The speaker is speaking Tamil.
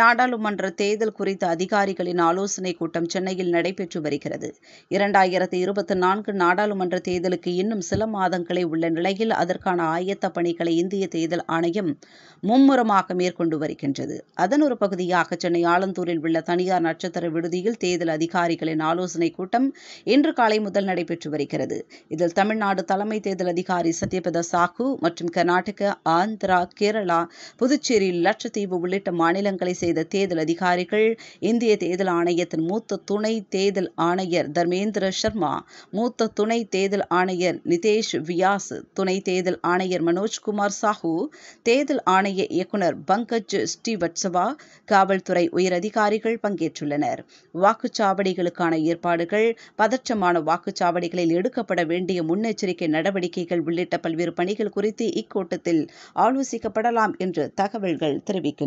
நாடாளுமன்ற தேர்தல் குறித்த அதிகாரிகளின் ஆலோசனைக் கூட்டம் சென்னையில் நடைபெற்று வருகிறது இரண்டாயிரத்தி இருபத்தி நான்கு நாடாளுமன்ற தேர்தலுக்கு இன்னும் சில மாதங்களே உள்ள நிலையில் அதற்கான ஆயத்த பணிகளை இந்திய தேர்தல் ஆணையம் மும்முரமாக மேற்கொண்டு வருகின்றது அதன் ஒரு பகுதியாக சென்னை ஆலந்தூரில் உள்ள தனியார் நட்சத்திர விடுதியில் தேர்தல் அதிகாரிகளின் ஆலோசனைக் கூட்டம் இன்று காலை முதல் நடைபெற்று வருகிறது இதில் தமிழ்நாடு தலைமை தேர்தல் அதிகாரி சத்யபிரத சாஹூ மற்றும் கர்நாடகா ஆந்திரா கேரளா புதுச்சேரி லட்சத்தீவு உள்ளிட்ட மாநிலங்களை செய்த தேர்தல் அதிகாரிகள் இந்திய தேர்தல் ஆணையத்தின் மூத்த துணை தேர்தல் ஆணையர் தர்மேந்திர சர்மா மூத்த துணை தேர்தல் ஆணையர் நிதேஷ் வியாஸ் துணை தேர்தல் ஆணையர் மனோஜ்குமார் சாஹு தேர்தல் ஆணைய இயக்குநர் பங்கஜ் ஸ்ரீவத்சவா காவல்துறை உயரதிகாரிகள் பங்கேற்றுள்ளனர் வாக்குச்சாவடிகளுக்கான ஏற்பாடுகள் பதற்றமான வாக்குச்சாவடிகளில் எடுக்கப்பட வேண்டிய முன்னெச்சரிக்கை நடவடிக்கைகள் உள்ளிட்ட பல்வேறு பணிகள் குறித்து இக்கூட்டத்தில் ஆலோசிக்கப்படலாம் என்று தகவல்கள் தெரிவிக்கின்றன